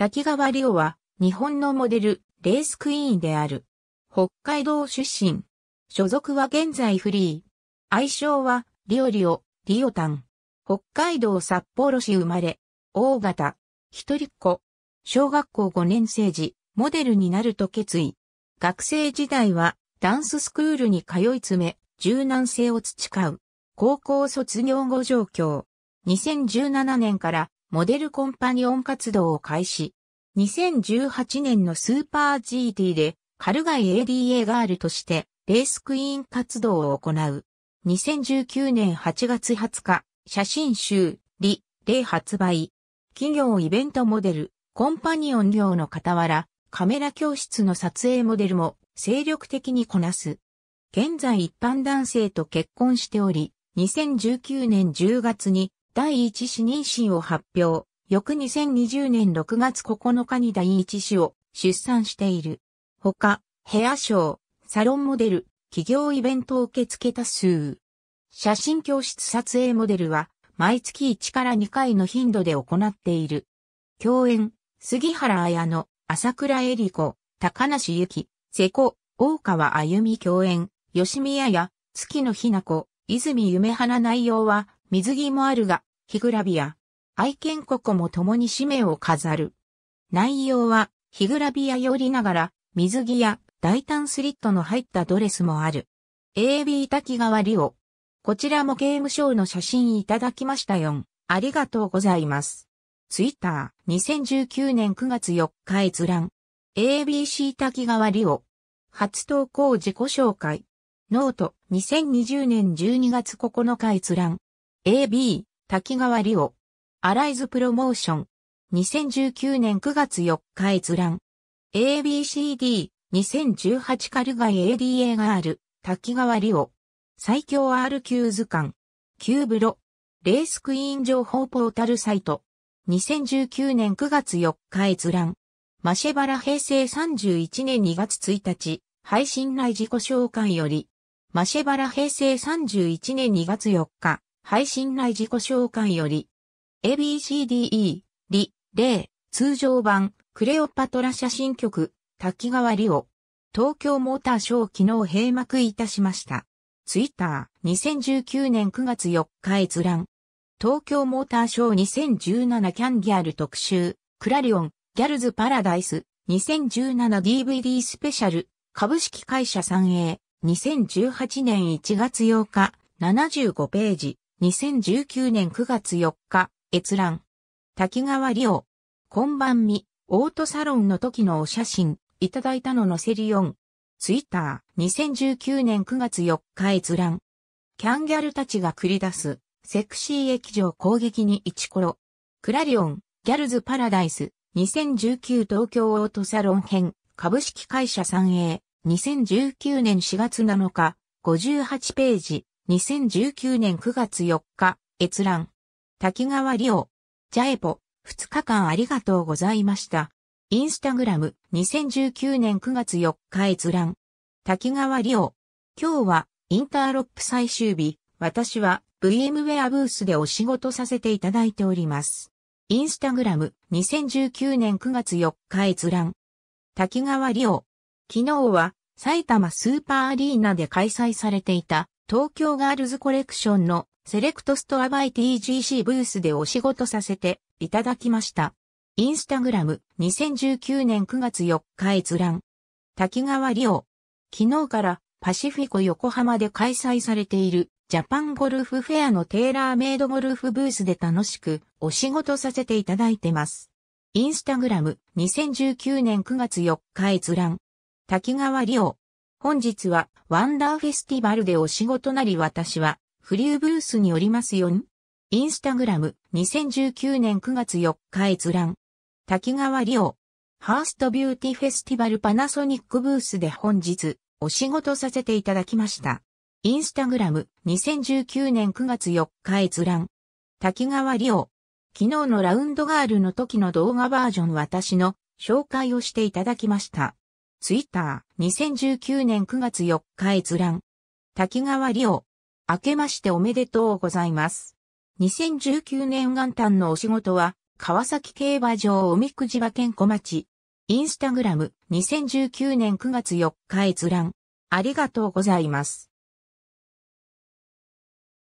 滝川リオは、日本のモデル、レースクイーンである。北海道出身。所属は現在フリー。愛称は、リオリオ、リオタン。北海道札幌市生まれ。大型。一人っ子。小学校5年生時、モデルになると決意。学生時代は、ダンススクールに通い詰め、柔軟性を培う。高校卒業後上京。2017年からモデルコンパニオン活動を開始。2018年のスーパー GT で、カルガイ ADA ガールとして、レースクイーン活動を行う。2019年8月20日、写真集、リ、レ発売。企業イベントモデル、コンパニオン業の傍ら、カメラ教室の撮影モデルも精力的にこなす。現在一般男性と結婚しており、2019年10月に第一子妊娠を発表。翌2020年6月9日に第一子を出産している。他、ヘアショー、サロンモデル、企業イベント受付多数。写真教室撮影モデルは、毎月1から2回の頻度で行っている。共演、杉原綾野、朝倉恵里子、高梨幸、瀬古、大川あゆみ共演、吉宮や、月野ひな子、泉夢花内容は、水着もあるが、ヒグラビア。愛犬ココも共に使命を飾る。内容は、ヒグラビア寄りながら、水着や大胆スリットの入ったドレスもある。AB 滝川リオ。こちらも刑務所の写真いただきましたよ。ありがとうございます。ツイッター2019年9月4日閲覧。ABC 滝川リオ。初投稿自己紹介。ノート2020年12月9日閲覧。AB 滝川リオ。アライズプロモーション。2019年9月4日閲覧。ABCD。2018カルガイ ADA ガール。滝川リオ。最強 R 級図鑑。キューブロ。レースクイーン情報ポータルサイト。2019年9月4日閲覧。マシェバラ平成31年2月1日、配信内自己紹介より、マシェバラ平成31年2月4日、配信内自己紹介より、ABCDE、リ、レイ、通常版、クレオパトラ写真局、滝川リオ、東京モーターショー昨日閉幕いたしました。ツイッター2019年9月4日閲覧。東京モーターショー2017キャンギャル特集、クラリオン、ギャルズパラダイス、2017DVD スペシャル、株式会社 3A、2018年1月8日、75ページ。2019年9月4日、閲覧。滝川リオ。こんばんみ、オートサロンの時のお写真、いただいたののセリオン。ツイッター、2019年9月4日閲覧。キャンギャルたちが繰り出す、セクシー液状攻撃に一頃。コロ。クラリオン、ギャルズパラダイス、2019東京オートサロン編、株式会社 3A、2019年4月7日、58ページ、2019年9月4日、閲覧。滝川りょジャエポ、2日間ありがとうございました。インスタグラム、2019年9月4日閲覧。滝川りょ今日は、インターロップ最終日、私は VMware ブースでお仕事させていただいております。インスタグラム、2019年9月4日閲覧。滝川りょ昨日は、埼玉スーパーアリーナで開催されていた東京ガールズコレクションのセレクトストアバイ TGC ブースでお仕事させていただきました。インスタグラム2019年9月4日閲覧。滝川リオ。昨日からパシフィコ横浜で開催されているジャパンゴルフフェアのテーラーメイドゴルフブースで楽しくお仕事させていただいてます。インスタグラム2019年9月4日閲覧。滝川リオ。本日はワンダーフェスティバルでお仕事なり私はフリューブースにおりますよん。インスタグラム2019年9月4日閲覧。滝川リオ。ハーストビューティフェスティバルパナソニックブースで本日お仕事させていただきました。インスタグラム2019年9月4日閲覧。滝川リオ。昨日のラウンドガールの時の動画バージョン私の紹介をしていただきました。ツイッター、2019年9月4日閲覧。滝川里夫。明けましておめでとうございます。2019年元旦のお仕事は、川崎競馬場おみくじ馬券小町。インスタグラム、2019年9月4日閲覧。ありがとうございます。